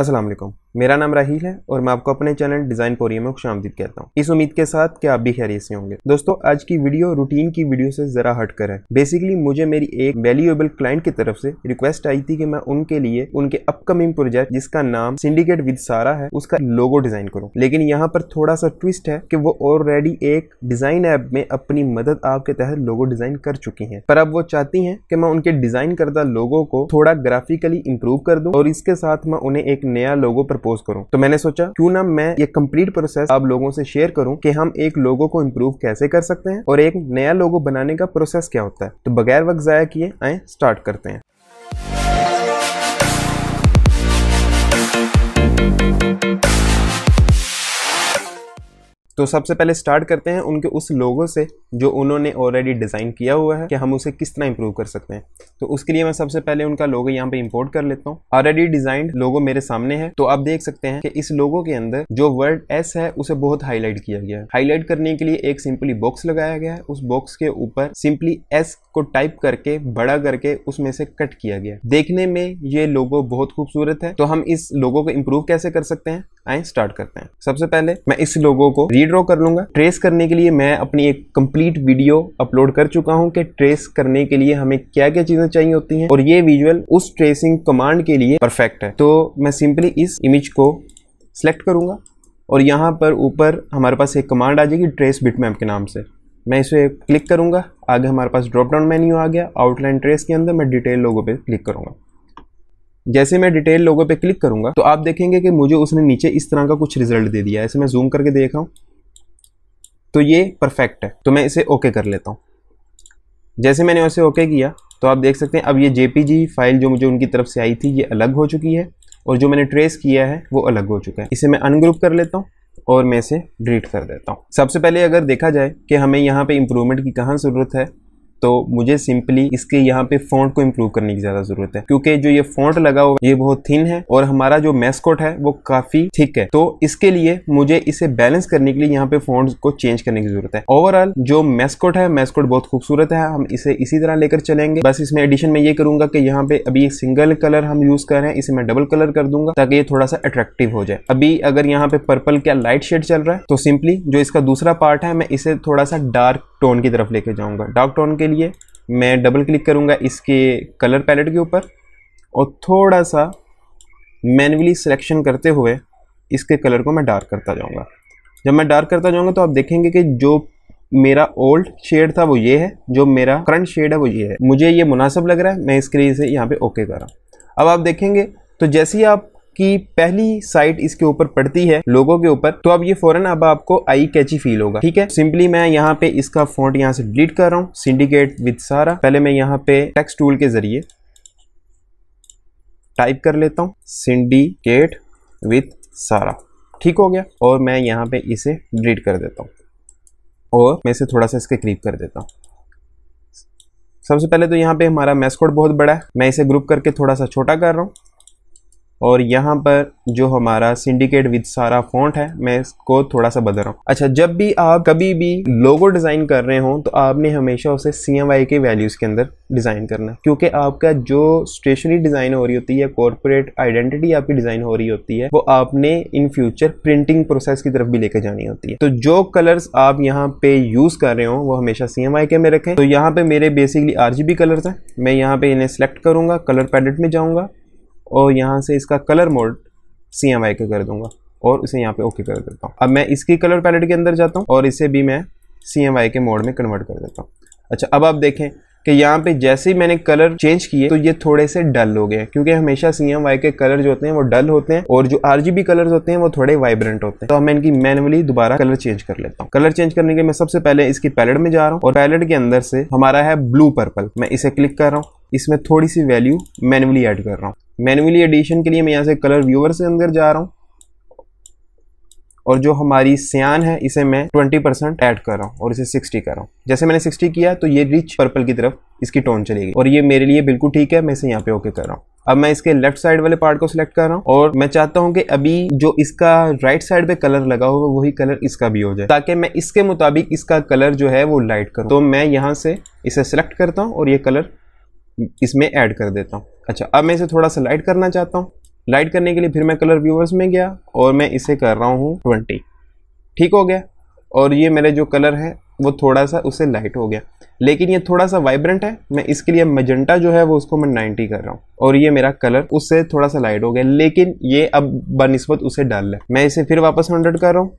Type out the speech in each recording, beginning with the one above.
अस्सलाम मेरा नाम राहील है और मैं आपको अपने चैनल डिज़ाइन पोरियम में खुश आमदीद कहता हूँ इस उम्मीद के साथ कि आप भी खैरियत से होंगे दोस्तों आज की वीडियो रूटीन की वीडियो से ज़रा हट कर है बेसिकली मुझे मेरी एक वैल्यूएबल क्लाइंट की तरफ से रिक्वेस्ट आई थी कि मैं उनके लिए उनके अपकमिंग प्रोजेक्ट जिसका नाम सिंडिकेट विद सारा है उसका लोगो डिज़ाइन करूँ लेकिन यहाँ पर थोड़ा सा ट्विस्ट है की वो ऑलरेडी एक डिज़ाइन ऐप में अपनी मदद आपके तहत लोगो डिज़ाइन कर चुकी है पर अब वो चाहती है की मैं उनके डिज़ाइन करदा लोगो को थोड़ा ग्राफिकली इम्प्रूव कर दू और इसके साथ मैं उन्हें एक नया लोगो पर प्रपोज करूँ तो मैंने सोचा क्यों ना मैं ये कम्प्लीट प्रोसेस आप लोगों से शेयर करूँ कि हम एक लोगो को इम्प्रूव कैसे कर सकते हैं और एक नया लोगो बनाने का प्रोसेस क्या होता है तो बगैर वक्त ज़ाया किए आए स्टार्ट करते हैं तो सबसे पहले स्टार्ट करते हैं उनके उस लोगों से जो उन्होंने ऑलरेडी डिज़ाइन किया हुआ है कि हम उसे किस तरह इंप्रूव कर सकते हैं तो उसके लिए मैं सबसे पहले उनका लोगो यहाँ पे इंपोर्ट कर लेता हूँ ऑलरेडी डिज़ाइंड लोगो मेरे सामने है तो आप देख सकते हैं कि इस लोगो के अंदर जो वर्ड एस है उसे बहुत हाईलाइट किया गया है हाईलाइट करने के लिए एक सिंपली बॉक्स लगाया गया है उस बॉक्स के ऊपर सिंपली एस को टाइप करके बड़ा करके उसमें से कट किया गया देखने में ये लोगो बहुत खूबसूरत है तो हम इस लोगो को इम्प्रूव कैसे कर सकते हैं आए स्टार्ट करते हैं सबसे पहले मैं इस लोगो को रीड्रॉ कर लूंगा ट्रेस करने के लिए मैं अपनी एक कंप्लीट वीडियो अपलोड कर चुका हूं कि ट्रेस करने के लिए हमें क्या क्या चीजें चाहिए होती हैं और ये विजुअल उस ट्रेसिंग कमांड के लिए परफेक्ट है तो मैं सिंपली इस इमेज को सिलेक्ट करूंगा और यहाँ पर ऊपर हमारे पास एक कमांड आ जाएगी ट्रेस बिट मैम के नाम से मैं इसे क्लिक करूंगा आगे हमारे पास ड्रॉप डाउन मेन्यू आ गया आउटलाइन ट्रेस के अंदर मैं डिटेल लोगों पर क्लिक करूँगा जैसे मैं डिटेल लोगों पे क्लिक करूँगा तो आप देखेंगे कि मुझे उसने नीचे इस तरह का कुछ रिजल्ट दे दिया है मैं जूम करके देख रहा हूँ तो ये परफेक्ट है तो मैं इसे ओके कर लेता हूँ जैसे मैंने उसे ओके किया तो आप देख सकते हैं अब ये जे फाइल जो मुझे उनकी तरफ से आई थी ये अलग हो चुकी है और जो मैंने ट्रेस किया है वो अलग हो चुका है इसे मैं अनग्रुप कर लेता हूँ और मैं इसे डिलीट कर देता हूँ सबसे पहले अगर देखा जाए कि हमें यहाँ पे इम्प्रूवमेंट की कहाँ ज़रूरत है तो मुझे सिंपली इसके यहाँ पे फॉन्ट को इम्प्रूव करने की ज़्यादा ज़रूरत है क्योंकि जो ये फॉन्ट लगा हुआ ये बहुत थिन है और हमारा जो मैस्कोट है वो काफ़ी थिक है तो इसके लिए मुझे इसे बैलेंस करने के लिए यहाँ पे फॉन्ट को चेंज करने की ज़रूरत है ओवरऑल जो मैस्कोट है मैस्कोट बहुत खूबसूरत है हम इसे इसी तरह लेकर चलेंगे बस इसमें एडिशन में ये करूंगा कि यहाँ पे अभी एक सिंगल कलर हम यूज़ कर रहे हैं इसे मैं डबल कलर कर दूंगा ताकि ये थोड़ा सा अट्रैक्टिव हो जाए अभी अगर यहाँ पे पर्पल क्या लाइट शेड चल रहा है तो सिंपली जो इसका दूसरा पार्ट है मैं इसे थोड़ा सा डार्क टोन की तरफ लेके जाऊंगा डार्क टोन के लिए मैं डबल क्लिक करूँगा इसके कलर पैलेट के ऊपर और थोड़ा सा मैनुअली सिलेक्शन करते हुए इसके कलर को मैं डार्क करता जाऊँगा जब मैं डार्क करता जाऊँगा तो आप देखेंगे कि जो मेरा ओल्ड शेड था वो ये है जो मेरा करंट शेड है वो ये है मुझे ये मुनासिब लग रहा है मैं इसके लिए इसे यहाँ पे ओके कर रहा हूँ अब आप देखेंगे तो जैसे ही आप की पहली साइट इसके ऊपर पड़ती है लोगों के ऊपर तो अब ये फौरन अब आपको आई कैची फील होगा ठीक है सिंपली मैं यहाँ पे इसका फॉन्ट यहाँ से डिलीट कर रहा हूँ सिंडिकेट विद सारा पहले मैं यहाँ पे टेक्स्ट टूल के जरिए टाइप कर लेता हूँ सिंडिकेट विथ सारा ठीक हो गया और मैं यहाँ पे इसे डिलीट कर देता हूँ और मैं इसे थोड़ा सा इसके क्रीप कर देता हूँ सबसे पहले तो यहाँ पे हमारा मैस्कोट बहुत बड़ा है मैं इसे ग्रुप करके थोड़ा सा छोटा कर रहा हूँ और यहाँ पर जो हमारा सिंडिकेट विद सारा फॉन्ट है मैं इसको थोड़ा सा बदल रहा हूँ अच्छा जब भी आप कभी भी लोगो डिज़ाइन कर रहे हो तो आपने हमेशा उसे सी एम के वैल्यूज़ के अंदर डिज़ाइन करना क्योंकि आपका जो स्टेशनरी डिज़ाइन हो रही होती है कॉरपोरेट आइडेंटिटी आपकी डिज़ाइन हो रही होती है वो आपने इन फ्यूचर प्रिंटिंग प्रोसेस की तरफ भी लेकर जानी होती है तो जो कलर्स आप यहाँ पे यूज़ कर रहे हो वो हमेशा सी एम आई के में रखें तो यहाँ पे मेरे basically R G B colours हैं मैं यहाँ पे इन्हें सेलेक्ट करूँगा कलर पैडेट में जाऊँगा और यहाँ से इसका colour mode C M I का कर दूंगा और इसे यहाँ पे ओके कर देता हूँ अब मैं इसकी कलर पैलेट के अंदर जाता हूँ और इसे भी मैं सी एम आई के मोड में कन्वर्ट कर देता हूँ अच्छा अब आप देखें कि यहाँ पे जैसे ही मैंने कलर चेंज किए तो ये थोड़े से डल हो गए क्योंकि हमेशा सी एम वाई के कलर जो होते हैं वो डल होते हैं और जो आर जी बी कलर होते हैं वो थोड़े वाइब्रेंट होते हैं तो मैं इनकी मैनुअली दोबारा कलर चेंज कर लेता हूँ कलर चेंज करने के मैं सबसे पहले इसकी पैलेट में जा रहा हूँ और पैलेट के अंदर से हमारा है ब्लू पर्पल मैं इसे क्लिक कर रहा हूँ इसमें थोड़ी सी वैल्यू मैनुअली ऐड कर रहा हूँ मैनुअली एडिशन के लिए मैं यहाँ से कलर व्यूवर से अंदर जा रहा हूँ और जो हमारी सियान है इसे मैं 20% परसेंट ऐड कर रहा हूँ और इसे 60 कर रहा हूँ जैसे मैंने 60 किया तो ये रिच पर्पल की तरफ इसकी टोन चलेगी और ये मेरे लिए बिल्कुल ठीक है मैं इसे यहाँ पे ओके कर रहा हूँ अब मैं इसके लेफ्ट साइड वाले पार्ट को सिलेक्ट कर रहा हूँ और मैं चाहता हूँ कि अभी जो इसका राइट साइड पे कलर लगा हुआ वही कलर इसका भी हो जाए ताकि मैं इसके मुताबिक इसका कलर जो है वो लाइट करूँ तो मैं यहाँ से इसे सिलेक्ट करता हूँ और ये कलर इसमें ऐड कर देता हूँ अच्छा अब मैं इसे थोड़ा सा लाइट करना चाहता हूँ लाइट करने के लिए फिर मैं कलर व्यूवर्स में गया और मैं इसे कर रहा हूँ ट्वेंटी ठीक हो गया और ये मेरे जो कलर है वो थोड़ा सा उससे लाइट हो गया लेकिन ये थोड़ा सा वाइब्रेंट है मैं इसके लिए मजेंटा जो है वो उसको मैं नाइन्टी कर रहा हूँ और ये मेरा कलर उससे थोड़ा सा लाइट हो गया लेकिन ये अब बनस्बत उसे डाल लें मैं इसे फिर वापस हंड्रेड कर रहा हूँ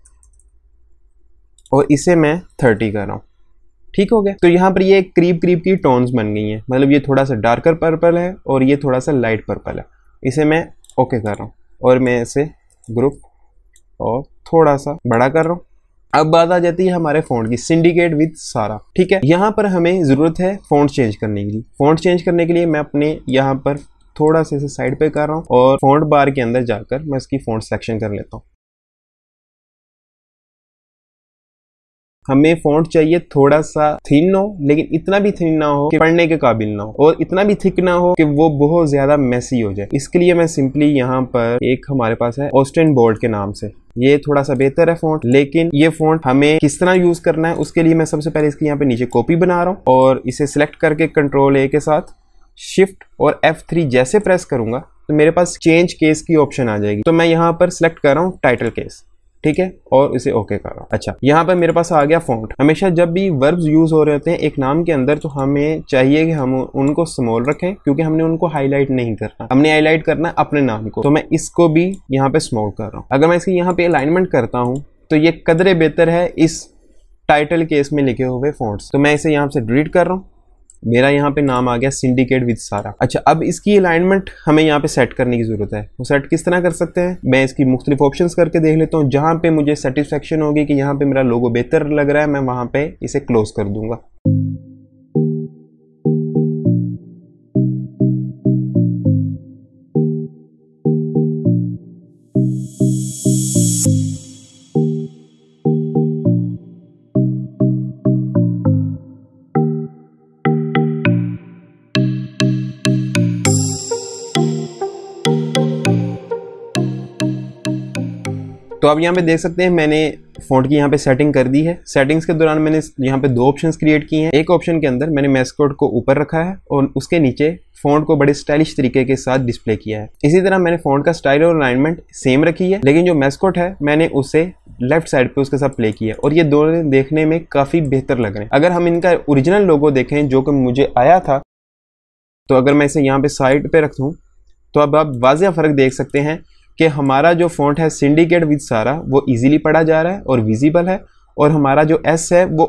और इसे मैं थर्टी कर रहा हूँ ठीक हो गया तो यहाँ पर ये करीब करीब की टोन्स बन गई हैं मतलब ये थोड़ा सा डार्कर पर्पल है और ये थोड़ा सा लाइट पर्पल है इसे मैं ओके कर रहा हूँ और मैं इसे ग्रुप और थोड़ा सा बड़ा कर रहा हूँ अब बात आ जाती है हमारे फ़ोन की सिंडिकेट विद सारा ठीक है यहाँ पर हमें ज़रूरत है फ़ोन चेंज करने के लिए फ़ोन चेंज करने के लिए मैं अपने यहाँ पर थोड़ा सा इसे साइड पे कर रहा हूँ और फोन बार के अंदर जाकर मैं इसकी फ़ोन सेक्शन कर लेता हूँ हमें फॉन्ट चाहिए थोड़ा सा थिन हो लेकिन इतना भी थिन ना हो कि पढ़ने के काबिल ना हो और इतना भी थिक ना हो कि वो बहुत ज़्यादा मैसी हो जाए इसके लिए मैं सिंपली यहाँ पर एक हमारे पास है ऑस्टेन बोर्ड के नाम से ये थोड़ा सा बेहतर है फॉन्ट लेकिन ये फॉन्ट हमें किस तरह यूज करना है उसके लिए मैं सबसे पहले इसकी यहाँ पे नीचे कॉपी बना रहा हूँ और इसे सिलेक्ट करके कंट्रोल ए के साथ शिफ्ट और थ्री जैसे प्रेस करूंगा तो मेरे पास चेंज केस की ऑप्शन आ जाएगी तो मैं यहाँ पर सिलेक्ट कर रहा हूँ टाइटल केस ठीक है और इसे ओके कर रहा हूँ अच्छा यहाँ पर मेरे पास आ गया फॉन्ट हमेशा जब भी वर्ब्स यूज हो रहे होते हैं एक नाम के अंदर तो हमें चाहिए कि हम उनको स्मॉल रखें क्योंकि हमने उनको हाईलाइट नहीं करना हमने हाईलाइट करना है अपने नाम को तो मैं इसको भी यहाँ पे स्मॉल कर रहा हूँ अगर मैं इसके यहाँ पे अलाइनमेंट करता हूँ तो ये कदरे बेहतर है इस टाइटल केस में लिखे हुए फॉन्ट्स तो मैं इसे यहाँ से डिलीट कर रहा हूँ मेरा यहाँ पे नाम आ गया सिंडिकेट विद सारा अच्छा अब इसकी अलाइनमेंट हमें यहाँ पे सेट करने की ज़रूरत है वो सेट किस तरह कर सकते हैं मैं इसकी मुख्तलिफ ऑप्शन करके देख लेता हूँ जहाँ पे मुझे सेटिस्फेक्शन होगी कि यहाँ पे मेरा लोगो बेहतर लग रहा है मैं वहाँ पे इसे क्लोज कर दूंगा तो अब यहाँ पे देख सकते हैं मैंने फ़ॉन्ट की यहाँ पे सेटिंग कर दी है सेटिंग्स के दौरान मैंने यहाँ पे दो ऑप्शंस क्रिएट किए हैं एक ऑप्शन के अंदर मैंने मैस्कोट को ऊपर रखा है और उसके नीचे फ़ॉन्ट को बड़े स्टाइलिश तरीके के साथ डिस्प्ले किया है इसी तरह मैंने फ़ॉन्ट का स्टाइल और अलाइनमेंट सेम रखी है लेकिन जो मैस्कोट है मैंने उसे लेफ्ट साइड पे उसके साथ प्ले किया और ये दोनों देखने में काफ़ी बेहतर लग रहे हैं अगर हम इनका ओरिजिनल लोगो देखें जो कि मुझे आया था तो अगर मैं इसे यहाँ पे साइड पे रख दूँ तो अब आप वाजिया फ़र्क देख सकते हैं कि हमारा जो फॉन्ट है सिंडिकेट विद सारा वो इजीली पढ़ा जा रहा है और विजिबल है और हमारा जो एस है वो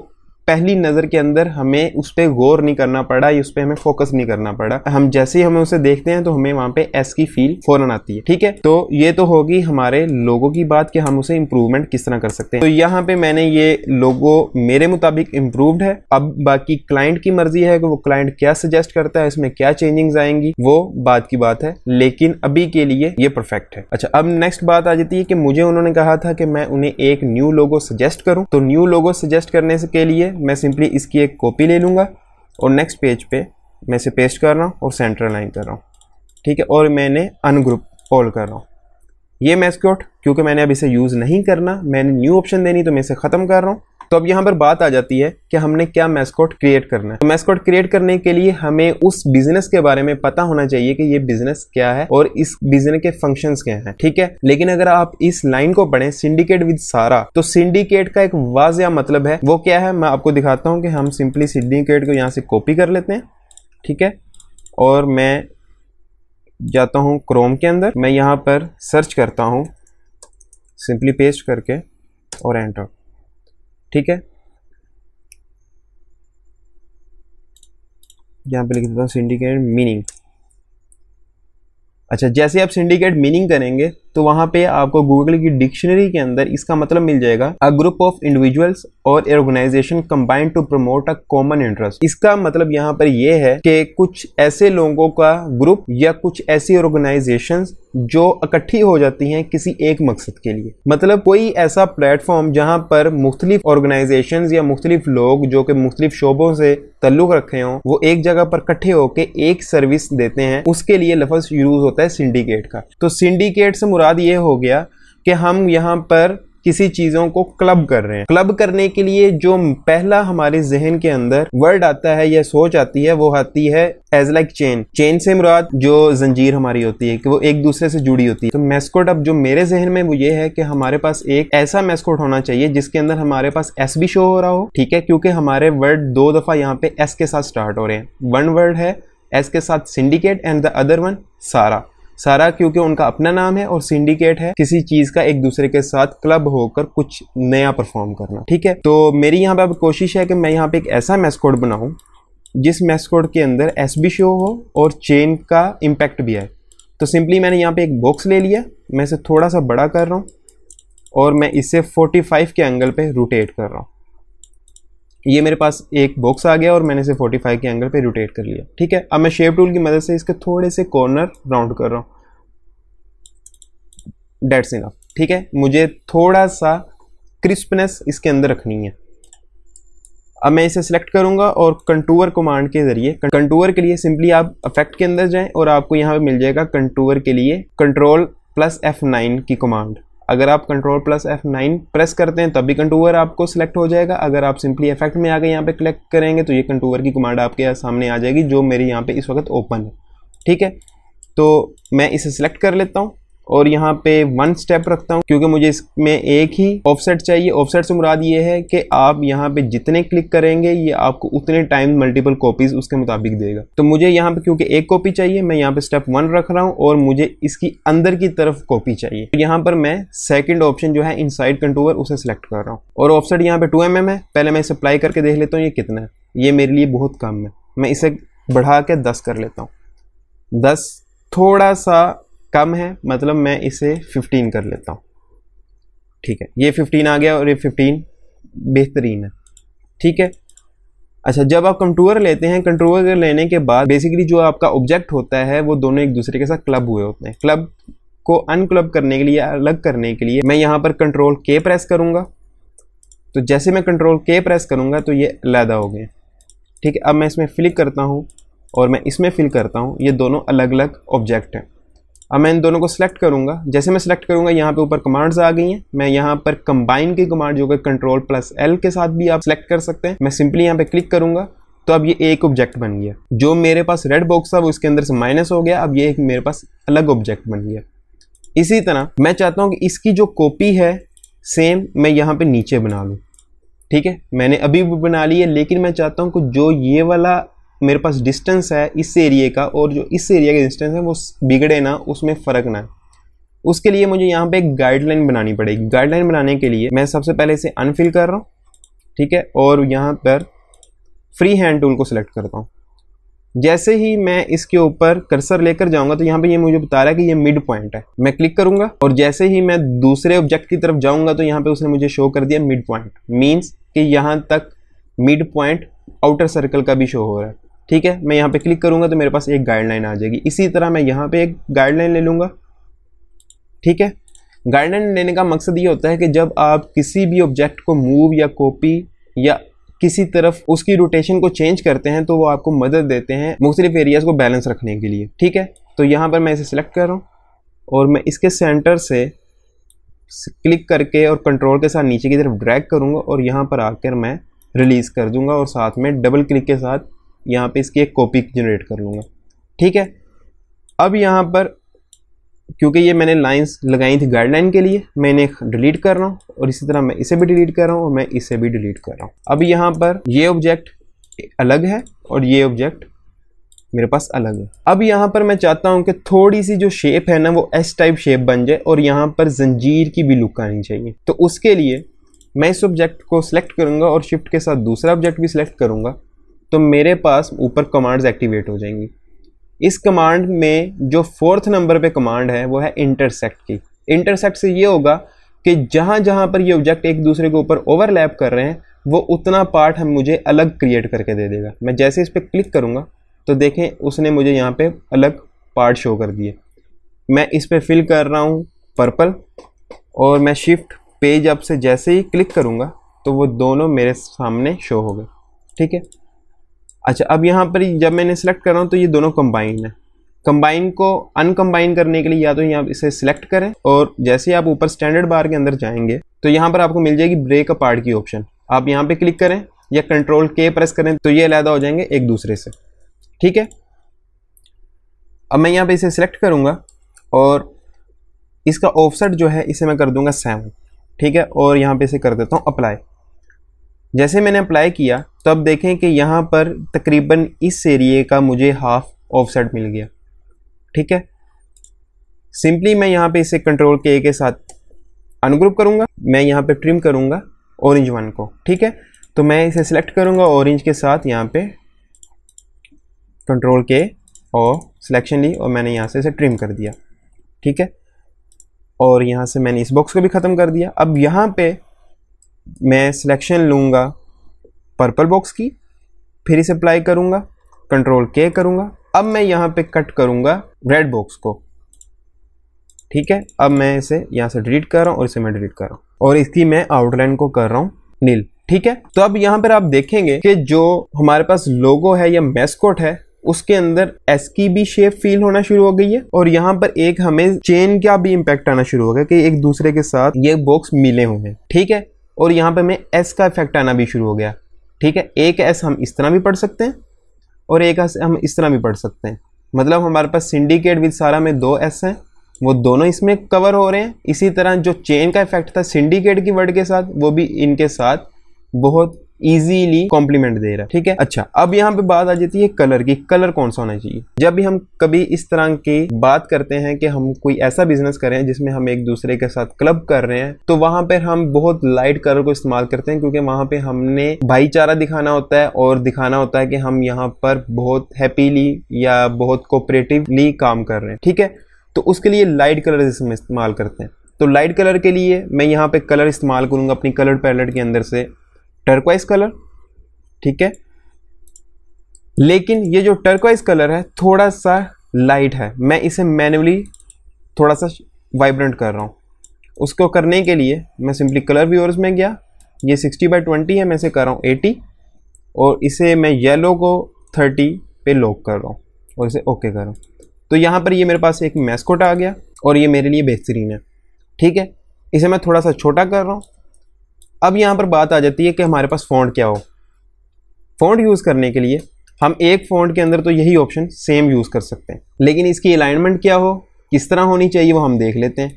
पहली नज़र के अंदर हमें उस पर गौर नहीं करना पड़ा या उस पर हमें फोकस नहीं करना पड़ा हम जैसे ही हमें उसे देखते हैं तो हमें वहाँ पे एस की फील फौरन आती है ठीक है तो ये तो होगी हमारे लोगों की बात कि हम उसे इम्प्रूवमेंट किस तरह कर सकते हैं तो यहाँ पे मैंने ये लोगो मेरे मुताबिक इम्प्रूवड है अब बाकी क्लाइंट की मर्जी है कि वो क्लाइंट क्या सजेस्ट करता है इसमें क्या चेंजिंग्स आएंगी वो बात की बात है लेकिन अभी के लिए ये परफेक्ट है अच्छा अब नेक्स्ट बात आ जाती है कि मुझे उन्होंने कहा था कि मैं उन्हें एक न्यू लोगो सजेस्ट करूँ तो न्यू लोगो सजेस्ट करने के लिए मैं सिंपली इसकी एक कॉपी ले लूँगा और नेक्स्ट पेज पे मैं इसे पेस्ट कर रहा हूँ और सेंटर लाइन कर रहा हूँ ठीक है और मैंने अनग्रुप ऑल कर रहा हूँ ये मैस्कोट क्योंकि मैंने अब इसे यूज़ नहीं करना मैंने न्यू ऑप्शन देनी तो मैं इसे ख़त्म कर रहा हूँ तो अब यहाँ पर बात आ जाती है कि हमने क्या मैस्कॉट क्रिएट करना है तो मैस्कॉट क्रिएट करने के लिए हमें उस बिजनेस के बारे में पता होना चाहिए कि ये बिजनेस क्या है और इस बिजनेस के फंक्शंस क्या हैं ठीक है लेकिन अगर आप इस लाइन को पढ़ें सिंडिकेट विद सारा तो सिंडिकेट का एक वाजिया मतलब है वो क्या है मैं आपको दिखाता हूँ कि हम सिंपली सिंडिकेट को यहाँ से कॉपी कर लेते हैं ठीक है और मैं जाता हूँ क्रोम के अंदर मैं यहाँ पर सर्च करता हूँ सिंपली पेस्ट करके और एंटर ठीक है यहां पे लिख देता हूं सिंडिकेट मीनिंग अच्छा जैसे आप सिंडिकेट मीनिंग करेंगे तो वहां पे आपको गूगल की डिक्शनरी के अंदर इसका मतलब मिल जाएगा अ ग्रुप ऑफ इंडिविजुअल्स और organisation combined to promote a common interest इसका मतलब यहाँ पर यह है कि कुछ ऐसे लोगों का ग्रुप या कुछ ऐसी ऑर्गेनाइजेशन जो इकट्ठी हो जाती हैं किसी एक मकसद के लिए मतलब कोई ऐसा प्लेटफॉर्म जहाँ पर मुख्तलिफ ऑर्गेनाइजेशन या मुख्तलिफ लोग जो कि मुख्तलिफ शोबों से तल्लुक रखे हों वो एक जगह पर इकट्ठे होकर एक सर्विस देते हैं उसके लिए लफज यूज होता है सिंडिकेट का तो सिंडिकेट से मुराद मुराद ये हो गया कि हम यहाँ पर किसी चीज़ों को क्लब कर रहे हैं क्लब करने के लिए जो पहला हमारे जहन के अंदर वर्ड आता है या सोच आती है वो आती है एज लाइक चेन चेन से मुराद जो जंजीर हमारी होती है कि वो एक दूसरे से जुड़ी होती है तो मैस्कोट अब जो मेरे जहन में वो ये है कि हमारे पास एक ऐसा मैस्कोट होना चाहिए जिसके अंदर हमारे पास एस भी शो हो रहा हो ठीक है क्योंकि हमारे वर्ड दो दफ़ा यहाँ पे एस के साथ स्टार्ट हो रहे हैं वन वर्ड है एस के साथ syndicate and the other one सारा सारा क्योंकि उनका अपना नाम है और सिंडिकेट है किसी चीज का एक दूसरे के साथ क्लब होकर कुछ नया परफॉर्म करना ठीक है तो मेरी यहाँ पे कोशिश है कि मैं यहाँ पे एक ऐसा मैस्कोड बनाऊँ जिस मैस्कोड के अंदर एस बी शो हो और चेन का इम्पैक्ट भी है तो सिंपली मैंने यहाँ पे एक बॉक्स ले लिया मैं इसे थोड़ा सा बड़ा कर रहा हूँ और मैं इसे 45 के एंगल पे रोटेट कर रहा हूँ ये मेरे पास एक बॉक्स आ गया और मैंने इसे 45 के एंगल पे रोटेट कर लिया ठीक है अब मैं शेप टूल की मदद से इसके थोड़े से कॉर्नर राउंड कर रहा हूँ डेट्स इनफ ठीक है मुझे थोड़ा सा क्रिस्पनेस इसके अंदर रखनी है अब मैं इसे सिलेक्ट करूंगा और कंटूअर कमांड के जरिए कंटूअर के लिए सिंपली आप अफेक्ट के अंदर जाएं और आपको यहाँ पे मिल जाएगा कंटूवर के लिए कंट्रोल प्लस एफ नाइन की कमांड अगर आप control plus F nine press करते हैं तब भी कंटूवर आपको सिलेक्ट हो जाएगा अगर आप सिंपली इफेक्ट में आगे यहाँ पे क्लिक करेंगे तो ये कंटूवर की कमांड आपके सामने आ जाएगी जो मेरी यहाँ पे इस वक्त ओपन है ठीक है तो मैं इसे सिलेक्ट कर लेता हूँ और यहाँ पे वन स्टेप रखता हूँ क्योंकि मुझे इसमें एक ही ऑफसेट चाहिए ऑफसेट से मुराद ये है कि आप यहाँ पे जितने क्लिक करेंगे ये आपको उतने टाइम मल्टीपल कॉपीज उसके मुताबिक देगा तो मुझे यहाँ पे क्योंकि एक कॉपी चाहिए मैं यहाँ पे स्टेप वन रख रहा हूँ और मुझे इसकी अंदर की तरफ कॉपी चाहिए तो यहाँ पर मैं सेकेंड ऑप्शन जो है इन साइड कंट्रोवर उसे सिलेक्ट कर रहा हूँ और ऑफसेट यहाँ पे टू एम है पहले मैं इसे अप्लाई करके देख लेता हूँ ये कितना है ये मेरे लिए बहुत कम है मैं इसे बढ़ा के दस कर लेता हूँ दस थोड़ा सा कम है मतलब मैं इसे 15 कर लेता हूँ ठीक है ये 15 आ गया और ये 15 बेहतरीन है ठीक है अच्छा जब आप कंट्रोअर लेते हैं कंट्रोअर लेने के बाद बेसिकली जो आपका ऑब्जेक्ट होता है वो दोनों एक दूसरे के साथ क्लब हुए होते हैं क्लब को अनक्लब करने के लिए अलग करने के लिए मैं यहाँ पर कंट्रोल के प्रेस करूँगा तो जैसे मैं कंट्रोल के प्रेस करूँगा तो ये अलहदा हो गए ठीक है अब मैं इसमें फिल करता हूँ और मैं इसमें फिल करता हूँ ये दोनों अलग अलग ऑब्जेक्ट हैं अब मैं इन दोनों को सिलेक्ट करूँगा जैसे मैं सिलेक्ट करूँगा यहाँ पे ऊपर कमांड्स आ गई हैं मैं यहाँ पर कंबाइन की कमांड जो कि कंट्रोल प्लस एल के साथ भी आप सिलेक्ट कर सकते हैं मैं सिंपली यहाँ पे क्लिक करूँगा तो अब ये एक ऑब्जेक्ट बन गया जो मेरे पास रेड बॉक्स था वो इसके अंदर से माइनस हो गया अब ये एक मेरे पास अलग ऑब्जेक्ट बन गया इसी तरह मैं चाहता हूँ कि इसकी जो कॉपी है सेम मैं यहाँ पर नीचे बना लूँ ठीक है मैंने अभी भी बना ली है लेकिन मैं चाहता हूँ कि जो ये वाला मेरे पास डिस्टेंस है इस एरिए का और जो इस एरिया का डिस्टेंस है वो बिगड़े ना उसमें फ़र्क ना उसके लिए मुझे यहाँ पे एक गाइडलाइन बनानी पड़ेगी गाइडलाइन बनाने के लिए मैं सबसे पहले इसे अनफिल कर रहा हूँ ठीक है और यहाँ पर फ्री हैंड टूल को सिलेक्ट करता हूँ जैसे ही मैं इसके ऊपर कर्सर लेकर जाऊंगा तो यहाँ पे ये यह मुझे बता रहा है कि ये मिड पॉइंट है मैं क्लिक करूँगा और जैसे ही मैं दूसरे ऑब्जेक्ट की तरफ जाऊँगा तो यहाँ पे उसने मुझे शो कर दिया मिड पॉइंट मीन्स कि यहाँ तक मिड पॉइंट आउटर सर्कल का भी शो हो रहा है ठीक है मैं यहाँ पे क्लिक करूँगा तो मेरे पास एक गाइडलाइन आ जाएगी इसी तरह मैं यहाँ पे एक गाइडलाइन ले लूँगा ठीक है गाइडलाइन लेने का मकसद ये होता है कि जब आप किसी भी ऑब्जेक्ट को मूव या कॉपी या किसी तरफ उसकी रोटेशन को चेंज करते हैं तो वो आपको मदद देते हैं मुख्तलिफ एरियाज़ को बैलेंस रखने के लिए ठीक है तो यहाँ पर मैं इसे सिलेक्ट कर रहा हूँ और मैं इसके सेंटर से क्लिक करके और कंट्रोल के साथ नीचे की तरफ ड्रैग करूँगा और यहाँ पर आकर मैं रिलीज़ कर दूँगा और साथ में डबल क्लिक के साथ यहाँ पे इसकी एक कॉपी जनरेट कर लूँगा ठीक है अब यहाँ पर क्योंकि ये मैंने लाइंस लगाई थी गाइडलाइन के लिए मैंने डिलीट कर रहा हूँ और इसी तरह मैं इसे भी डिलीट कर रहा हूँ और मैं इसे भी डिलीट कर रहा हूँ अब यहाँ पर ये ऑब्जेक्ट अलग है और ये ऑब्जेक्ट मेरे पास अलग है अब यहाँ पर मैं चाहता हूँ कि थोड़ी सी जो शेप है ना वो एस टाइप शेप बन जाए और यहाँ पर जंजीर की भी लुक आनी चाहिए तो उसके लिए मैं इस ऑब्जेक्ट को सिलेक्ट करूँगा और शिफ्ट के साथ दूसरा ऑब्जेक्ट भी सिलेक्ट करूँगा तो मेरे पास ऊपर कमांड्स एक्टिवेट हो जाएंगी इस कमांड में जो फोर्थ नंबर पे कमांड है वो है इंटरसेक्ट की इंटरसेक्ट से ये होगा कि जहाँ जहाँ पर ये ऑब्जेक्ट एक दूसरे के ऊपर ओवरलैप कर रहे हैं वो उतना पार्ट हम मुझे अलग क्रिएट करके दे देगा मैं जैसे इस पर क्लिक करूँगा तो देखें उसने मुझे यहाँ पर अलग पार्ट शो कर दिए मैं इस पर फिल कर रहा हूँ पर्पल और मैं शिफ्ट पेज अप से जैसे ही क्लिक करूँगा तो वो दोनों मेरे सामने शो हो गए ठीक है अच्छा अब यहाँ पर जब मैंने सेलेक्ट कर रहा हूँ तो ये दोनों कंबाइन है कंबाइन को अनकम्बाइन करने के लिए या तो यहाँ इसे सिलेक्ट करें और जैसे आप ऊपर स्टैंडर्ड बार के अंदर जाएंगे तो यहाँ पर आपको मिल जाएगी ब्रेक अ पार्ट की ऑप्शन आप यहाँ पे क्लिक करें या कंट्रोल के प्रेस करें तो ये अलहदा हो जाएंगे एक दूसरे से ठीक है अब मैं यहाँ पर इसे सिलेक्ट करूँगा और इसका ऑफसेट जो है इसे मैं कर दूँगा सेवन ठीक है और यहाँ पे इसे कर देता हूँ अप्लाई जैसे मैंने अप्लाई किया तो अब देखें कि यहाँ पर तकरीबन इस एरिए का मुझे हाफ ऑफसेट मिल गया ठीक है सिंपली मैं यहाँ पे इसे कंट्रोल के के साथ अनग्रुप करूँगा मैं यहाँ पे ट्रिम करूँगा ऑरेंज वन को ठीक है तो मैं इसे सिलेक्ट करूँगा ऑरेंज के साथ यहाँ पे कंट्रोल के और सिलेक्शन ली और मैंने यहाँ से इसे ट्रिम कर दिया ठीक है और यहाँ से मैंने इस बॉक्स को भी ख़त्म कर दिया अब यहाँ पे मैं सिलेक्शन लूँगा पर्पल बॉक्स की फिर इसे अप्लाई करूँगा कंट्रोल के करूँगा अब मैं यहाँ पे कट करूँगा रेड बॉक्स को ठीक है अब मैं इसे यहाँ से डिलीट कर रहा हूँ और इसे मैं डिलीट कर रहा हूँ और इसकी मैं आउटलाइन को कर रहा हूँ नील ठीक है तो अब यहाँ पर आप देखेंगे कि जो हमारे पास लोगो है या मेस्कोट है उसके अंदर एस की भी शेप फील होना शुरू हो गई है और यहाँ पर एक हमें चेन का भी इम्पैक्ट आना शुरू हो गया कि एक दूसरे के साथ ये बॉक्स मिले हुए हैं ठीक है और यहाँ पे मैं एस का इफेक्ट आना भी शुरू हो गया ठीक है एक एस हम इस तरह भी पढ़ सकते हैं और एक एस हम इस तरह भी पढ़ सकते हैं मतलब हमारे पास सिंडिकेट विद सारा में दो एस हैं वो दोनों इसमें कवर हो रहे हैं इसी तरह जो चेन का इफेक्ट था सिंडिकेट की वर्ड के साथ वो भी इनके साथ बहुत इजीली कॉम्प्लीमेंट दे रहा है ठीक है अच्छा अब यहाँ पे बात आ जाती है कलर की कलर कौन सा होना चाहिए जब भी हम कभी इस तरह की बात करते हैं कि हम कोई ऐसा बिजनेस कर रहे हैं जिसमें हम एक दूसरे के साथ क्लब कर रहे हैं तो वहां पर हम बहुत लाइट कलर को इस्तेमाल करते हैं क्योंकि वहां पे हमने भाईचारा दिखाना होता है और दिखाना होता है कि हम यहाँ पर बहुत हैप्पीली या बहुत कोऑपरेटिवली काम कर रहे हैं ठीक है तो उसके लिए लाइट कलर इसमें इस्तेमाल करते हैं तो लाइट कलर के लिए मैं यहाँ पे कलर इस्तेमाल करूँगा अपनी कलर पैलेट के अंदर से टर्कवाइज कलर ठीक है लेकिन ये जो टर्कवाइज कलर है थोड़ा सा लाइट है मैं इसे मैनुअली थोड़ा सा वाइब्रेंट कर रहा हूँ उसको करने के लिए मैं सिंपली कलर व्यूअर्स में गया ये 60 बाई 20 है मैं इसे कर रहा हूँ 80 और इसे मैं येलो को 30 पे लॉक कर रहा हूँ और इसे ओके कर रहा हूँ तो यहाँ पर ये मेरे पास एक मैस्कोट आ गया और ये मेरे लिए बेहतरीन है ठीक है इसे मैं थोड़ा सा छोटा कर रहा हूँ अब यहाँ पर बात आ जाती है कि हमारे पास फ़ॉन्ट क्या हो फ़ॉन्ट यूज़ करने के लिए हम एक फ़ॉन्ट के अंदर तो यही ऑप्शन सेम यूज़ कर सकते हैं लेकिन इसकी अलाइनमेंट क्या हो किस तरह होनी चाहिए वो हम देख लेते हैं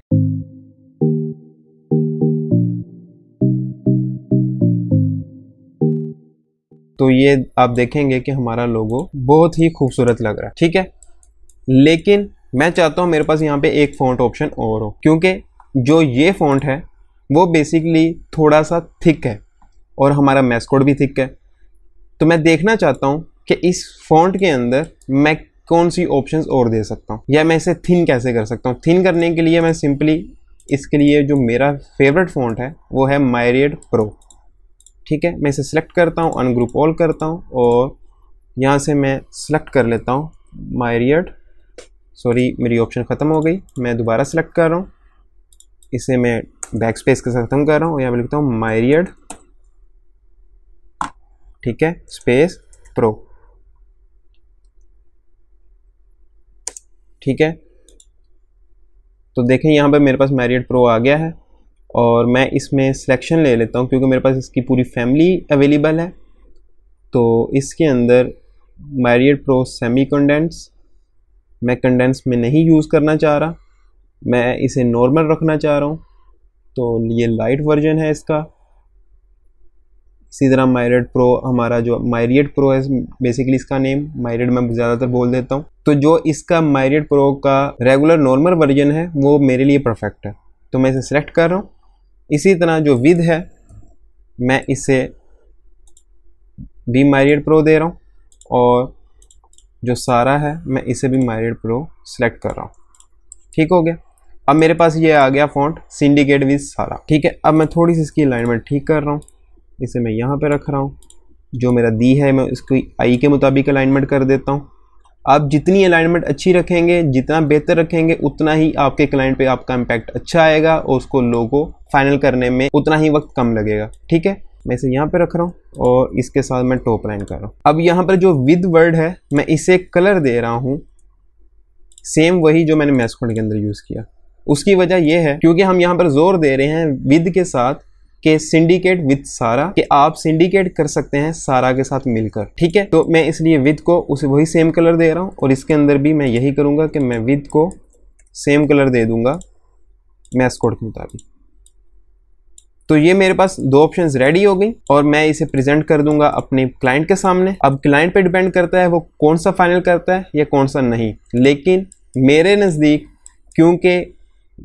तो ये आप देखेंगे कि हमारा लोगो बहुत ही खूबसूरत लग रहा है ठीक है लेकिन मैं चाहता हूँ मेरे पास यहाँ पे एक फ़ॉन्ट ऑप्शन और हो क्योंकि जो ये फ़ॉन्ट है वो बेसिकली थोड़ा सा थिक है और हमारा मैस्कोड भी थिक है तो मैं देखना चाहता हूँ कि इस फॉन्ट के अंदर मैं कौन सी ऑप्शंस और दे सकता हूँ या मैं इसे थिन कैसे कर सकता हूँ थिन करने के लिए मैं सिंपली इसके लिए जो मेरा फेवरेट फॉन्ट है वो है मायरियड प्रो ठीक है मैं इसे सिलेक्ट करता हूँ अनग्रुप ऑल करता हूँ और यहाँ से मैं सिलेक्ट कर लेता हूँ मायरियड सॉरी मेरी ऑप्शन ख़त्म हो गई मैं दोबारा सेलेक्ट कर रहा हूँ इसे मैं बैक स्पेस के साथ खत्म कर रहा हूँ यहाँ पर लिखता हूँ मायरियड ठीक है स्पेस प्रो ठीक है तो देखें यहाँ पर मेरे पास मैरियड प्रो आ गया है और मैं इसमें सिलेक्शन ले लेता हूँ क्योंकि मेरे पास इसकी पूरी फैमिली अवेलेबल है तो इसके अंदर मैरियड प्रो सेमी कंडेंस मैं कंडेंस में नहीं यूज़ करना चाह रहा मैं इसे नॉर्मल रखना चाह रहा हूँ तो ये लाइट वर्जन है इसका इसी तरह माइरेड प्रो हमारा जो मायरेट प्रो है बेसिकली इसका नेम माइरेड मैं ज़्यादातर बोल देता हूँ तो जो इसका माइरेड प्रो का रेगुलर नॉर्मल वर्जन है वो मेरे लिए परफेक्ट है तो मैं इसे सिलेक्ट कर रहा हूँ इसी तरह जो विद है मैं इसे भी मायरेट प्रो दे रहा हूँ और जो सारा है मैं इसे भी मायरेट प्रो सिलेक्ट कर रहा हूँ ठीक हो गया अब मेरे पास ये आ गया फॉन्ट सिंडिकेट विद सारा ठीक है अब मैं थोड़ी सी इसकी अलाइनमेंट ठीक कर रहा हूँ इसे मैं यहाँ पर रख रहा हूँ जो मेरा दी है मैं उसकी आई के मुताबिक अलाइनमेंट कर देता हूँ आप जितनी अलाइनमेंट अच्छी रखेंगे जितना बेहतर रखेंगे उतना ही आपके क्लाइंट पे आपका इम्पैक्ट अच्छा आएगा और उसको लोगो फाइनल करने में उतना ही वक्त कम लगेगा ठीक है मैं इसे यहाँ पे रख रहा हूँ और इसके साथ मैं टॉप लाइन कर रहा हूँ अब यहाँ पर जो विद वर्ड है मैं इसे कलर दे रहा हूँ सेम वही जो मैंने मैस्कोड के अंदर यूज़ किया उसकी वजह यह है क्योंकि हम यहाँ पर जोर दे रहे हैं विद के साथ कि सिंडिकेट विद सारा कि आप सिंडिकेट कर सकते हैं सारा के साथ मिलकर ठीक है तो मैं इसलिए विद को उस वही सेम कलर दे रहा हूँ और इसके अंदर भी मैं यही करूँगा कि मैं विद को सेम कलर दे दूँगा मैस कोड के मुताबिक तो ये मेरे पास दो ऑप्शंस रेडी हो गई और मैं इसे प्रेजेंट कर दूंगा अपने क्लाइंट के सामने अब क्लाइंट पे डिपेंड करता है वो कौन सा फाइनल करता है या कौन सा नहीं लेकिन मेरे नज़दीक क्योंकि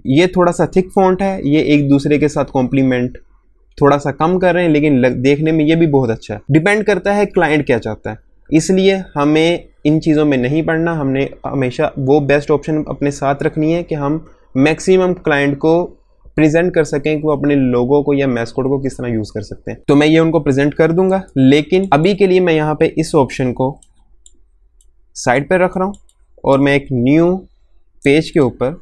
ये थोड़ा सा थिक फॉन्ट है ये एक दूसरे के साथ कॉम्प्लीमेंट थोड़ा सा कम कर रहे हैं लेकिन लग, देखने में ये भी बहुत अच्छा है डिपेंड करता है क्लाइंट क्या चाहता है इसलिए हमें इन चीज़ों में नहीं पढ़ना हमने हमेशा वो बेस्ट ऑप्शन अपने साथ रखनी है कि हम मैक्सिमम क्लाइंट को प्रेजेंट कर सकें कि वो अपने लोगों को या मैस्कोड को किस तरह यूज़ कर सकते हैं तो मैं ये उनको प्रेजेंट कर दूंगा लेकिन अभी के लिए मैं यहाँ पे इस ऑप्शन को साइड पर रख रहा हूँ और मैं एक न्यू पेज के ऊपर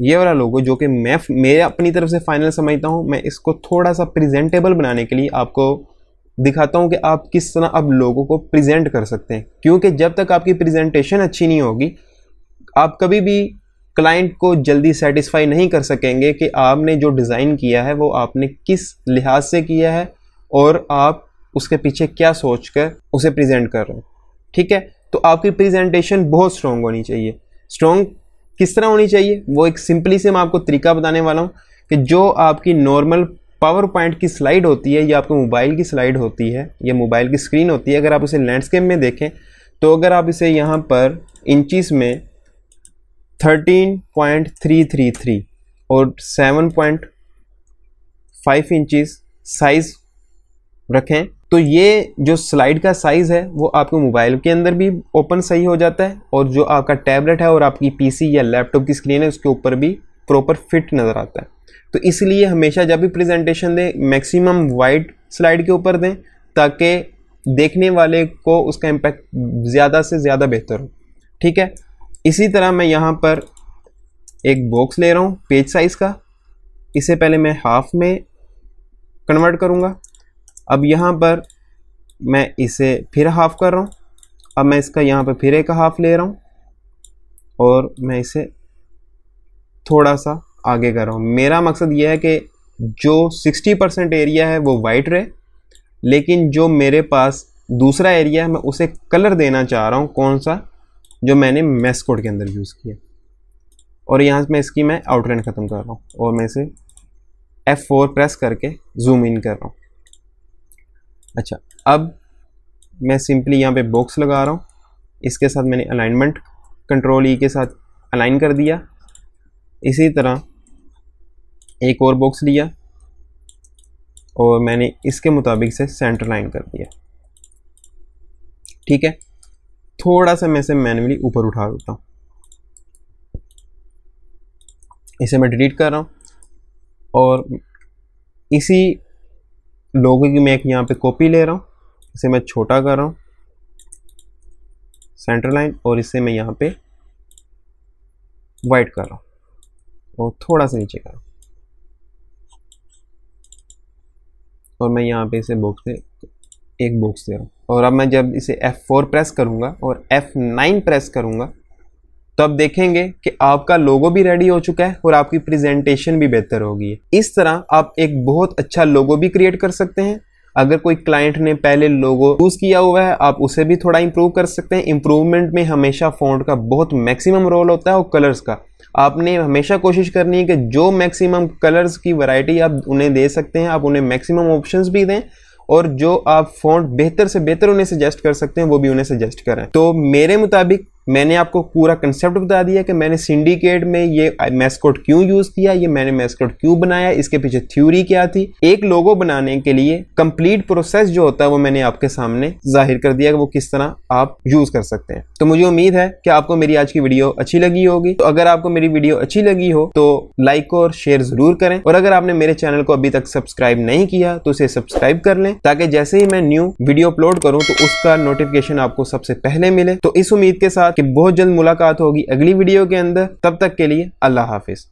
ये वाला लोगो जो कि मैं मेरे अपनी तरफ से फाइनल समझता हूँ मैं इसको थोड़ा सा प्रेजेंटेबल बनाने के लिए आपको दिखाता हूँ कि आप किस तरह अब लोगों को प्रेजेंट कर सकते हैं क्योंकि जब तक आपकी प्रेजेंटेशन अच्छी नहीं होगी आप कभी भी क्लाइंट को जल्दी सेटिस्फाई नहीं कर सकेंगे कि आपने जो डिज़ाइन किया है वो आपने किस लिहाज से किया है और आप उसके पीछे क्या सोच कर उसे प्रेजेंट कर रहे हैं ठीक है तो आपकी प्रेजेंटेशन बहुत स्ट्रॉन्ग होनी चाहिए स्ट्रॉन्ग किस तरह होनी चाहिए वो एक सिंपली से मैं आपको तरीका बताने वाला हूँ कि जो आपकी नॉर्मल पावर पॉइंट की स्लाइड होती है या आपके मोबाइल की स्लाइड होती है या मोबाइल की स्क्रीन होती है अगर आप इसे लैंडस्केप में देखें तो अगर आप इसे यहाँ पर इंचिस में 13.333 और 7.5 इंचिस साइज़ रखें तो ये जो स्लाइड का साइज़ है वो आपके मोबाइल के अंदर भी ओपन सही हो जाता है और जो आपका टैबलेट है और आपकी पीसी या लैपटॉप की स्क्रीन है उसके ऊपर भी प्रॉपर फिट नज़र आता है तो इसलिए हमेशा जब भी प्रेजेंटेशन दें मैक्सिमम वाइड स्लाइड के ऊपर दें ताकि देखने वाले को उसका इम्पैक्ट ज़्यादा से ज़्यादा बेहतर हो ठीक है इसी तरह मैं यहाँ पर एक बॉक्स ले रहा हूँ पेज साइज़ का इससे पहले मैं हाफ में कन्वर्ट करूँगा अब यहाँ पर मैं इसे फिर हाफ़ कर रहा हूँ अब मैं इसका यहाँ पर फिर एक हाफ़ ले रहा हूँ और मैं इसे थोड़ा सा आगे कर रहा हूँ मेरा मकसद यह है कि जो 60 परसेंट एरिया है वो वाइट रहे लेकिन जो मेरे पास दूसरा एरिया है मैं उसे कलर देना चाह रहा हूँ कौन सा जो मैंने मेस कोड के अंदर यूज़ किया और यहाँ मैं इसकी मैं आउटलाइन ख़त्म कर रहा हूँ और मैं इसे F4 प्रेस करके जूम इन कर रहा हूँ अच्छा अब मैं सिंपली यहाँ पे बॉक्स लगा रहा हूँ इसके साथ मैंने अलाइनमेंट कंट्रोल ई के साथ अलाइन कर दिया इसी तरह एक और बॉक्स लिया और मैंने इसके मुताबिक से सेंटर लाइन कर दिया ठीक है थोड़ा सा मैं इसे मैनुअली ऊपर उठा देता हूँ इसे मैं डिलीट कर रहा हूँ और इसी लोगों की मैं एक यहाँ पे कॉपी ले रहा हूँ इसे मैं छोटा कर रहा हूँ सेंटर लाइन और इसे मैं यहाँ पे वाइट कर रहा हूँ और थोड़ा सा नीचे कर रहा हूँ और मैं यहाँ पे इसे बॉक्स में एक बॉक्स दे रहा हूँ और अब मैं जब इसे F4 प्रेस करूँगा और F9 प्रेस करूँगा तो आप देखेंगे कि आपका लोगो भी रेडी हो चुका है और आपकी प्रेजेंटेशन भी बेहतर होगी इस तरह आप एक बहुत अच्छा लोगो भी क्रिएट कर सकते हैं अगर कोई क्लाइंट ने पहले लोगो यूज़ किया हुआ है आप उसे भी थोड़ा इम्प्रूव कर सकते हैं इम्प्रूवमेंट में हमेशा फ़ॉन्ट का बहुत मैक्सिमम रोल होता है और कलर्स का आपने हमेशा कोशिश करनी है कि जो मैक्सिमम कलर्स की वैरायटी आप उन्हें दे सकते हैं आप उन्हें मैक्सिमम ऑप्शंस भी दें और जो आप फ़ॉन्ट बेहतर से बेहतर उन्हें सजेस्ट कर सकते हैं वो भी उन्हें सजेस्ट करें तो मेरे मुताबिक मैंने आपको पूरा कंसेप्ट बता दिया कि मैंने सिंडिकेट में ये मैस्कोट क्यों यूज़ किया ये मैंने मैस्कोट क्यों बनाया इसके पीछे थ्योरी क्या थी एक लोगो बनाने के लिए कंप्लीट प्रोसेस जो होता है वो मैंने आपके सामने जाहिर कर दिया कि वो किस तरह आप यूज़ कर सकते हैं तो मुझे उम्मीद है कि आपको मेरी आज की वीडियो अच्छी लगी होगी तो अगर आपको मेरी वीडियो अच्छी लगी हो तो लाइक और शेयर ज़रूर करें और अगर आपने मेरे चैनल को अभी तक सब्सक्राइब नहीं किया तो उसे सब्सक्राइब कर लें ताकि जैसे ही मैं न्यू वीडियो अपलोड करूँ तो उसका नोटिफिकेशन आपको सबसे पहले मिले तो इस उम्मीद के साथ कि बहुत जल्द मुलाकात होगी अगली वीडियो के अंदर तब तक के लिए अल्लाह हाफिज़